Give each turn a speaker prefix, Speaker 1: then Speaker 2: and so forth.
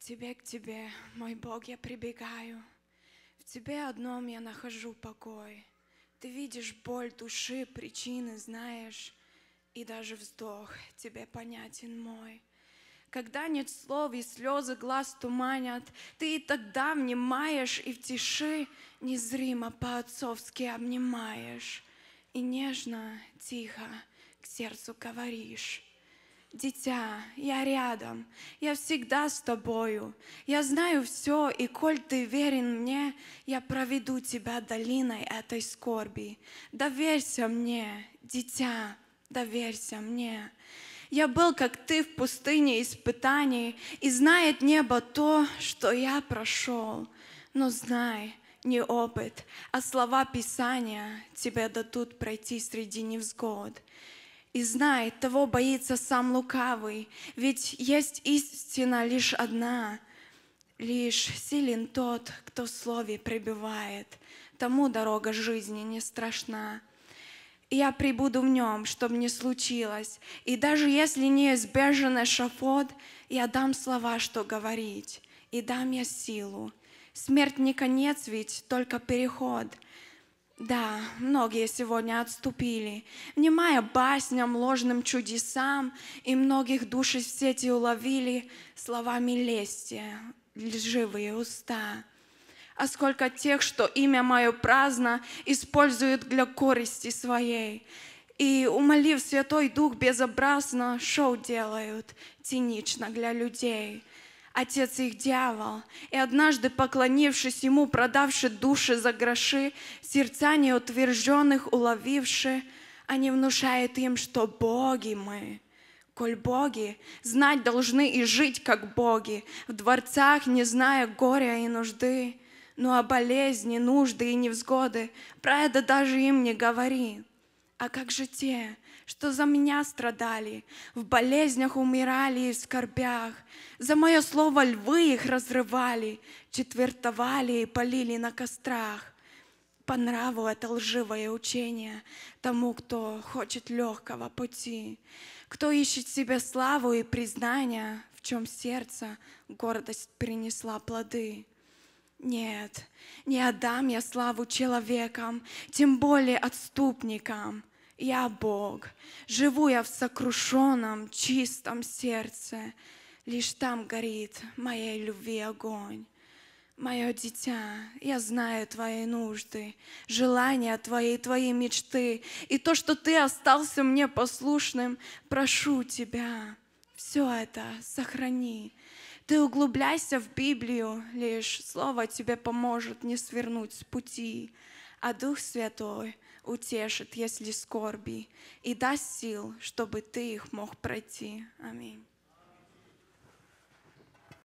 Speaker 1: Тебе, к Тебе, мой Бог, я прибегаю. В Тебе одном я нахожу покой. Ты видишь боль души, причины знаешь, и даже вздох Тебе понятен мой. Когда нет слов и слезы глаз туманят, Ты и тогда внимаешь и в тиши Незримо по-отцовски обнимаешь, И нежно, тихо к сердцу говоришь. Дитя, я рядом, я всегда с тобою, я знаю все, и коль ты верен мне, я проведу тебя долиной этой скорби. Доверься мне, дитя, доверься мне. Я был, как ты, в пустыне испытаний, и знает небо то, что я прошел. Но знай, не опыт, а слова Писания тебе дадут пройти среди невзгод и знает, того боится сам лукавый, ведь есть истина лишь одна, лишь силен тот, кто в слове пребывает, тому дорога жизни не страшна. я прибуду в нем, чтобы не случилось, и даже если неизбежен эшафот, я дам слова, что говорить, и дам я силу. Смерть не конец ведь, только переход — да, многие сегодня отступили, внимая басням, ложным чудесам, и многих души в сети уловили словами лести, лживые уста. А сколько тех, что имя мое праздно, используют для корысти своей, и, умолив Святой Дух безобразно, шоу делают, цинично для людей — Отец их дьявол, и однажды, поклонившись ему, продавши души за гроши, сердца неутвержденных уловивши, они внушают им, что боги мы, коль боги, знать должны и жить, как боги, в дворцах, не зная горя и нужды, ну а болезни, нужды и невзгоды, про это даже им не говори. А как же те, что за меня страдали, в болезнях умирали и в скорбях, за мое слово львы их разрывали, четвертовали и полили на кострах? По нраву это лживое учение тому, кто хочет легкого пути, кто ищет себе славу и признание, в чем сердце гордость принесла плоды. Нет, не отдам я славу человекам, тем более отступникам я Бог. Живу я в сокрушенном, чистом сердце. Лишь там горит моей любви огонь. Мое дитя, я знаю твои нужды, желания твои, твои мечты. И то, что ты остался мне послушным, прошу тебя, все это сохрани. Ты углубляйся в Библию, лишь слово тебе поможет не свернуть с пути а Дух Святой утешит, если скорби, и даст сил, чтобы ты их мог пройти. Аминь.